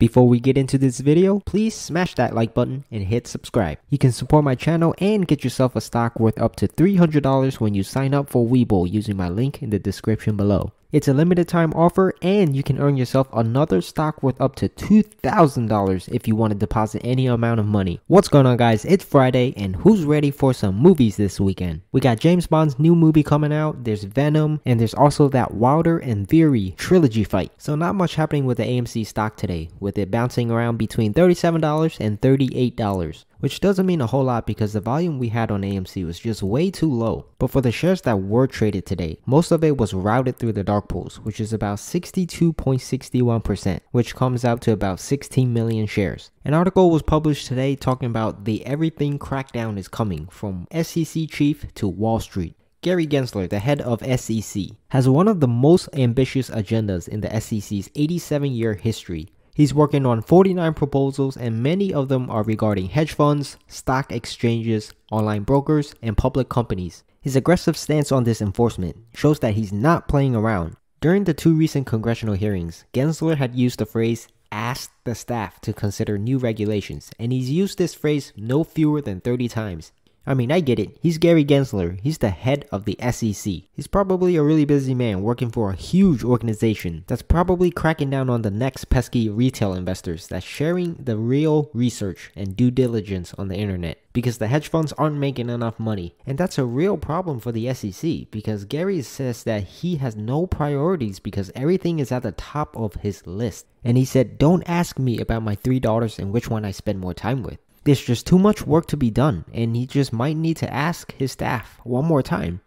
Before we get into this video, please smash that like button and hit subscribe. You can support my channel and get yourself a stock worth up to $300 when you sign up for Webull using my link in the description below. It's a limited time offer and you can earn yourself another stock worth up to $2,000 if you want to deposit any amount of money. What's going on guys? It's Friday and who's ready for some movies this weekend? We got James Bond's new movie coming out, there's Venom, and there's also that Wilder and Theory trilogy fight. So not much happening with the AMC stock today, with it bouncing around between $37 and $38 which doesn't mean a whole lot because the volume we had on AMC was just way too low. But for the shares that were traded today, most of it was routed through the dark pools, which is about 62.61%, which comes out to about 16 million shares. An article was published today talking about the everything crackdown is coming from SEC chief to Wall Street. Gary Gensler, the head of SEC, has one of the most ambitious agendas in the SEC's 87 year history He's working on 49 proposals and many of them are regarding hedge funds, stock exchanges, online brokers, and public companies. His aggressive stance on this enforcement shows that he's not playing around. During the two recent congressional hearings, Gensler had used the phrase ask the staff to consider new regulations and he's used this phrase no fewer than 30 times. I mean, I get it. He's Gary Gensler. He's the head of the SEC. He's probably a really busy man working for a huge organization that's probably cracking down on the next pesky retail investors that's sharing the real research and due diligence on the internet because the hedge funds aren't making enough money. And that's a real problem for the SEC because Gary says that he has no priorities because everything is at the top of his list. And he said, Don't ask me about my 3 daughters and which one I spend more time with. There's just too much work to be done, and he just might need to ask his staff one more time.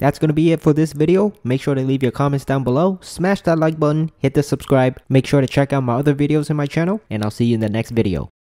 That's going to be it for this video. Make sure to leave your comments down below, smash that like button, hit the subscribe, make sure to check out my other videos in my channel, and I'll see you in the next video.